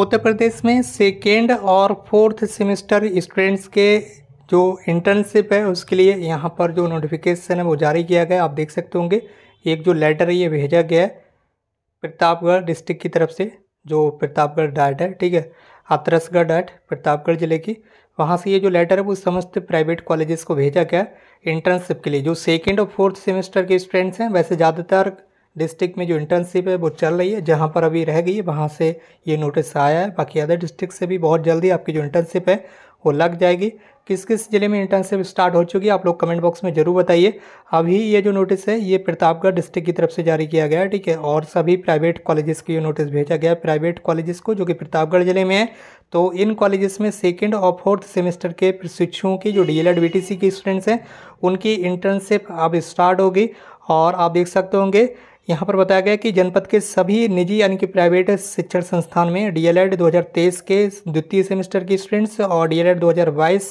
उत्तर प्रदेश में सेकेंड और fourth semester students के जो इंटर्नशिप है उसके लिए यहाँ पर जो नोटिफिकेशन है वो जारी किया गया आप देख सकते होंगे एक जो लेटर है ये भेजा गया है प्रतापगढ़ डिस्ट्रिक्ट की तरफ से जो प्रतापगढ़ डाट है ठीक है हाथरसगढ़ डाट प्रतापगढ़ जिले की वहाँ से ये जो लेटर है वो समस्त प्राइवेट कॉलेजेस को भेजा गया इंटर्नशिप के लिए जो सेकेंड और फोर्थ सेमेस्टर के स्टूडेंट्स हैं वैसे ज़्यादातर डिस्ट्रिक्ट में जो इंटर्नशिप है वो चल रही है जहाँ पर अभी रह गई है वहाँ से ये नोटिस आया है बाकी अदर डिस्ट्रिक्ट से भी बहुत जल्दी आपकी जो इंटर्नशिप है वो लग जाएगी किस किस ज़िले में इंटर्नशिप स्टार्ट हो चुकी है आप लोग कमेंट बॉक्स में ज़रूर बताइए अभी ये जो नोटिस है ये प्रतापगढ़ डिस्ट्रिक्ट की तरफ से जारी किया गया है ठीक है और सभी प्राइवेट कॉलेजेस की ये नोटिस भेजा गया है प्राइवेट कॉलेजेस को जो कि प्रतापगढ़ ज़िले में है तो इन कॉलेजेस में सेकेंड और फोर्थ सेमेस्टर के प्रशिक्षुओं की जो डी एल के स्टूडेंट्स हैं उनकी इंटर्नशिप अब स्टार्ट होगी और आप देख सकते होंगे यहाँ पर बताया गया कि जनपद के सभी निजी यानी कि प्राइवेट शिक्षण संस्थान में डीएलएड 2023 के द्वितीय सेमेस्टर के स्टूडेंट्स और डीएलएड 2022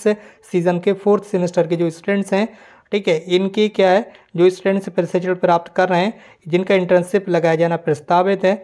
सीजन के फोर्थ सेमेस्टर के जो स्टूडेंट्स हैं ठीक है इनकी क्या है जो स्टूडेंट्स प्रशिक्षण प्राप्त कर रहे हैं जिनका इंटर्नशिप लगाया जाना प्रस्तावित है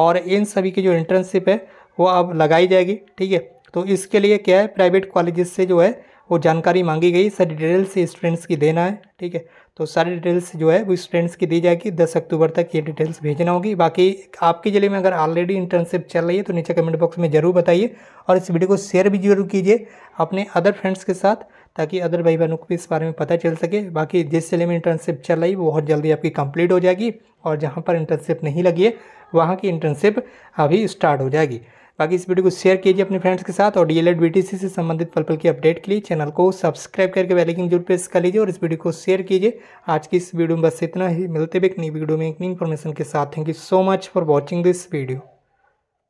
और इन सभी की जो इंटर्नशिप है वो अब लगाई जाएगी ठीक है तो इसके लिए क्या है प्राइवेट कॉलेज से जो है वो जानकारी मांगी गई सारी डिटेल्स स्टूडेंट्स की देना है ठीक है तो सारी डिटेल्स जो है वो स्टूडेंट्स की दी जाएगी दस अक्टूबर तक ये डिटेल्स भेजना होगी बाकी आपके ज़िले में अगर ऑलरेडी इंटर्नशिप चल रही है तो नीचे कमेंट बॉक्स में ज़रूर बताइए और इस वीडियो को शेयर भी जरूर कीजिए अपने अदर फ्रेंड्स के साथ ताकि अदर भाई बहनों को भी इस बारे में पता चल सके बाकी जिस जिले में इंटर्नशिप चल रही है वो बहुत जल्दी आपकी कंप्लीट हो जाएगी और जहाँ पर इंटर्नशिप नहीं लगी है वहाँ की इंटर्नशिप अभी स्टार्ट हो जाएगी बाकी इस वीडियो को शेयर कीजिए अपने फ्रेंड्स के साथ और डी एल से संबंधित पल पल की अपडेट के लिए चैनल को सब्सक्राइब करके बेल जरूर प्रेस कर लीजिए और इस वीडियो को शेयर कीजिए आज की इस वीडियो में बस इतना ही मिलते भी एक नई वीडियो में एक नई इन्फॉर्मेशन के साथ thank you so much for watching this video